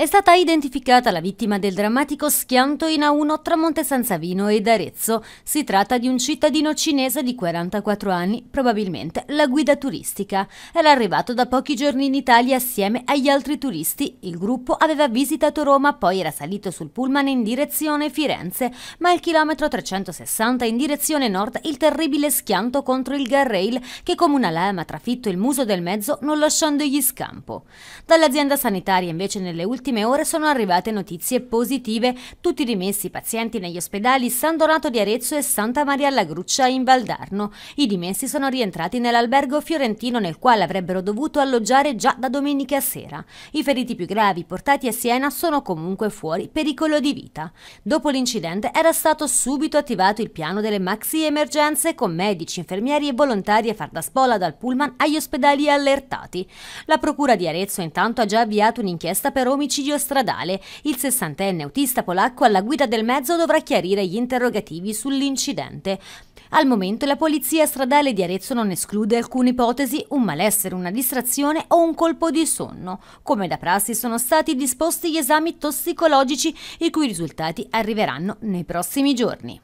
È stata identificata la vittima del drammatico schianto in A1 tra Monte San Savino ed Arezzo. Si tratta di un cittadino cinese di 44 anni, probabilmente la guida turistica. Era arrivato da pochi giorni in Italia assieme agli altri turisti. Il gruppo aveva visitato Roma, poi era salito sul pullman in direzione Firenze, ma al chilometro 360 in direzione nord il terribile schianto contro il garrail che come una lama trafitto il muso del mezzo non lasciandogli scampo. Dall'azienda sanitaria invece nelle ultime ultime ore sono arrivate notizie positive. Tutti dimessi i pazienti negli ospedali San Donato di Arezzo e Santa Maria alla Gruccia in Valdarno. I dimessi sono rientrati nell'albergo fiorentino nel quale avrebbero dovuto alloggiare già da domenica sera. I feriti più gravi portati a Siena sono comunque fuori pericolo di vita. Dopo l'incidente era stato subito attivato il piano delle maxi emergenze con medici, infermieri e volontari a far da spola dal pullman agli ospedali allertati. La procura di Arezzo intanto ha già avviato un'inchiesta per omicidio omicidio stradale. Il 60enne autista polacco alla guida del mezzo dovrà chiarire gli interrogativi sull'incidente. Al momento la polizia stradale di Arezzo non esclude alcune ipotesi, un malessere, una distrazione o un colpo di sonno. Come da prassi sono stati disposti gli esami tossicologici i cui risultati arriveranno nei prossimi giorni.